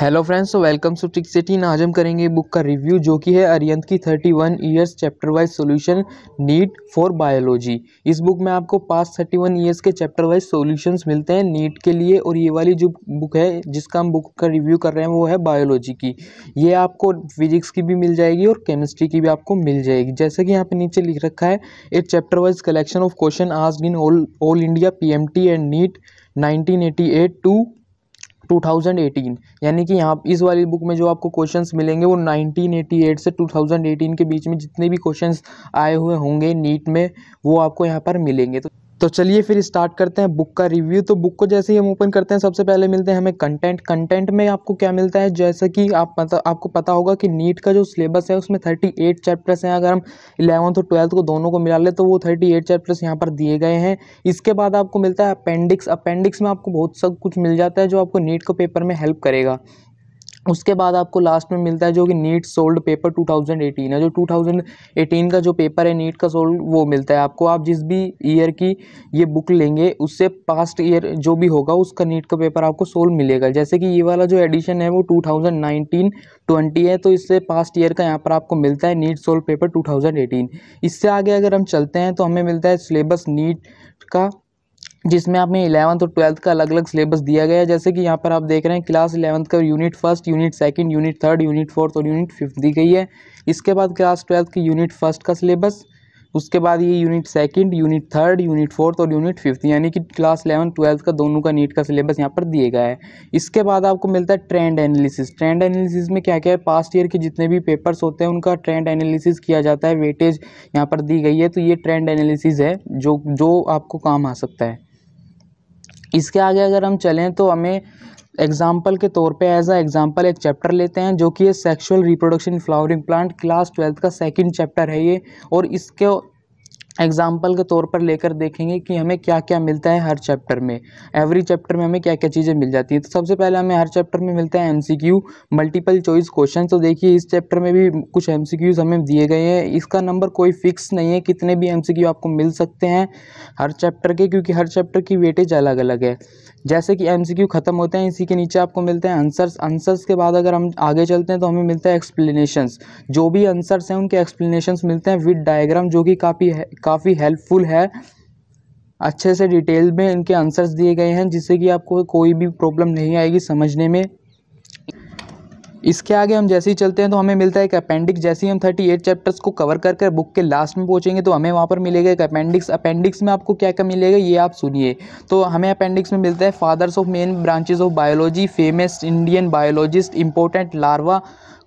hello friends welcome to Tick City आज हम करेंगे बुक का रिव्यू जो कि है अरियंत की 31 one years chapter wise solution NEET for biology इस बुक में आपको पास 31 वन ईयर्स के चैप्टर वाइज सॉल्यूशंस मिलते हैं नीट के लिए और ये वाली जो बुक है जिसका हम बुक का रिव्यू कर रहे हैं वो है बायोलॉजी की ये आपको फिजिक्स की भी मिल जाएगी और केमिस्ट्री की भी आपको मिल जाएगी जैसे कि यहाँ पर नीचे लिख रखा है एक chapter wise collection of question आज in all all India P and NEET nineteen eighty eight to 2018 यानी कि यहाँ इस वाली बुक में जो आपको क्वेश्चंस मिलेंगे वो 1988 से 2018 के बीच में जितने भी क्वेश्चंस आए हुए होंगे नीट में वो आपको यहाँ पर मिलेंगे तो तो चलिए फिर स्टार्ट करते हैं बुक का रिव्यू तो बुक को जैसे ही हम ओपन करते हैं सबसे पहले मिलते हैं हमें कंटेंट कंटेंट में आपको क्या मिलता है जैसे कि आप पता आपको पता होगा कि नीट का जो सिलेबस है उसमें थर्टी एट चैप्टर्स हैं अगर हम इलेवंथ और ट्वेल्थ को दोनों को मिला ले तो वो थर्टी एट चैप्टर्स यहाँ पर दिए गए हैं इसके बाद आपको मिलता है अपेंडिक्स अपेंडिक्स में आपको बहुत सब कुछ मिल जाता है जो आपको नीट को पेपर में हेल्प करेगा उसके बाद आपको लास्ट में मिलता है जो कि नीट सोल्ड पेपर 2018 है जो 2018 का जो पेपर है नीट का सोल्ड वो मिलता है आपको आप जिस भी ईयर की ये बुक लेंगे उससे पास्ट ईयर जो भी होगा उसका नीट का पेपर आपको सोल्ड मिलेगा जैसे कि ये वाला जो एडिशन है वो 2019 20 है तो इससे पास्ट ईयर का यहाँ पर आपको मिलता है नीट सोल्ड पेपर टू इससे आगे अगर हम चलते हैं तो हमें मिलता है सिलेबस नीट का जिसमें आपने इलेवंथ और ट्वेल्थ का अलग अलग सिलेबस दिया गया है जैसे कि यहाँ पर आप देख रहे हैं क्लास इलेवंथ का unit first unit second unit third unit fourth और यूनिट फिफ्थ दी गई है इसके बाद क्लास ट्वेल्थ की यूनिट फर्स्ट का सिलेबस उसके बाद ये unit second unit third unit fourth और यूनिट फिफ्थ यानी कि क्लास इलेवन ट्वेल्थ का दोनों का नीट का सिलेबस यहाँ पर दिए गया है इसके बाद आपको मिलता है ट्रेंड एनालिसिस ट्रेंड एनालिसिस में क्या क्या है पास्ट ईयर के जितने भी पेपर्स होते हैं उनका ट्रेंड एनालिसिस किया जाता है वेटेज यहाँ पर दी गई है तो ये ट्रेंड एनालिसिस है जो जो आपको काम आ सकता है इसके आगे अगर हम चलें तो हमें एग्जाम्पल के तौर पे एज आ एग्जाम्पल एक चैप्टर लेते हैं जो कि है sexual reproduction flowering plant class twelfth का सेकंड चैप्टर है ये और इसके एग्जाम्पल के तौर पर लेकर देखेंगे कि हमें क्या क्या मिलता है हर चैप्टर में एवरी चैप्टर में हमें क्या क्या चीज़ें मिल जाती है तो सबसे पहले हमें हर चैप्टर में मिलता है एमसीक्यू मल्टीपल चॉइस क्वेश्चन तो देखिए इस चैप्टर में भी कुछ एमसीक्यूज हमें दिए गए हैं इसका नंबर कोई फिक्स नहीं है कितने भी क्यू आपको मिल सकते हैं हर चैप्टर के क्योंकि हर चैप्टर की वेटेज अलग अलग है जैसे कि क्यू ख़त्म होते हैं इसी के नीचे आपको मिलते हैं आंसर्स आंसर्स के बाद अगर हम आगे चलते हैं तो हमें मिलता है एक्सप्लेनेशंस जो भी आंसर्स हैं उनके एक्सप्लेनेशंस मिलते हैं विद डायग्राम जो कि काफ़ी काफ़ी हेल्पफुल है अच्छे से डिटेल में इनके आंसर्स दिए गए हैं जिससे कि आपको कोई भी प्रॉब्लम नहीं आएगी समझने में इसके आगे हम जैसे ही चलते हैं तो हमें मिलता है एक अपेंडिक्स जैसे ही हम थर्टी एट चैप्टर्स को कवर कर कर बुक के लास्ट में पहुंचेंगे तो हमें वहाँ पर मिलेगा एक अपेंडिक्स अपेंडिक्स में आपको क्या क्या मिलेगा ये आप सुनिए तो हमें अपेंडिक्स में मिलता है fathers of main branches of biology famous Indian biologist important larva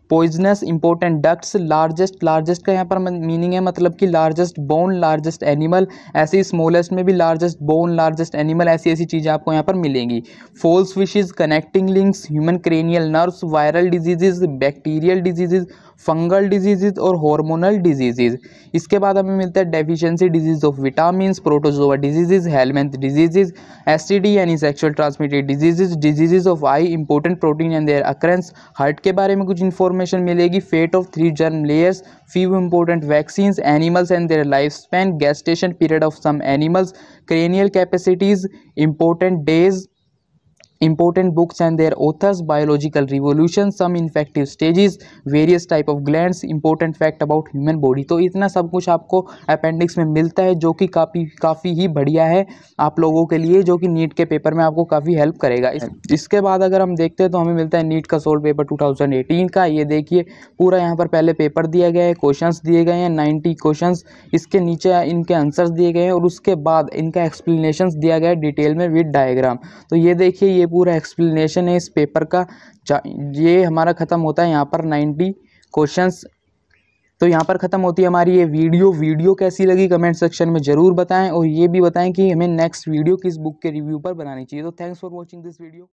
poisonous important ducts largest largest का यहाँ पर मीनिंग है मतलब कि लार्जेस्ट बोन लार्जेस्ट एनिमल ऐसे ही स्मॉलेस्ट में भी लार्जेस्ट बोन लार्जेस्ट एनिमल ऐसी ऐसी चीज़ें आपको यहाँ पर मिलेंगी false fishes connecting links human cranial nerves viral diseases bacterial diseases fungal diseases और हॉर्मोनल डिजीजेज इसके बाद हमें मिलता है deficiency disease of vitamin protozoa diseases helminth diseases S यानी sexual transmitted diseases diseases of eye important protein and their occurrence heart के बारे में कुछ इन्फॉर्मेशन मिलेगी fate of three germ layers few important vaccine animals and their life span gestation period of some animals cranial capacities important days important books and their authors biological revolution some infective stages various type of glands important fact about human body तो इतना सब कुछ आपको appendix में मिलता है जो कि काफ़ी काफ़ी ही बढ़िया है आप लोगों के लिए जो कि नीट के पेपर में आपको काफ़ी हेल्प करेगा इस, इसके बाद अगर हम देखते हैं तो हमें मिलता है नीट का सोल पेपर एटीन का ये देखिए पूरा यहाँ पर पहले पेपर दिया गया है क्वेश्चन दिए गए हैं नाइन्टी क्वेश्चन इसके नीचे इनके आंसर्स दिए गए हैं और उसके बाद इनका एक्सप्लेनेशन दिया गया है डिटेल में विद डायग्राम तो ये देखिए ये पूरा एक्सप्लेनेशन है इस पेपर का ये हमारा ख़त्म होता है यहाँ पर नाइन्टी क्वेश्चंस तो यहाँ पर ख़त्म होती है हमारी ये वीडियो वीडियो कैसी लगी कमेंट सेक्शन में ज़रूर बताएं और ये भी बताएं कि हमें नेक्स्ट वीडियो किस बुक के रिव्यू पर बनानी चाहिए तो thanks for watching this video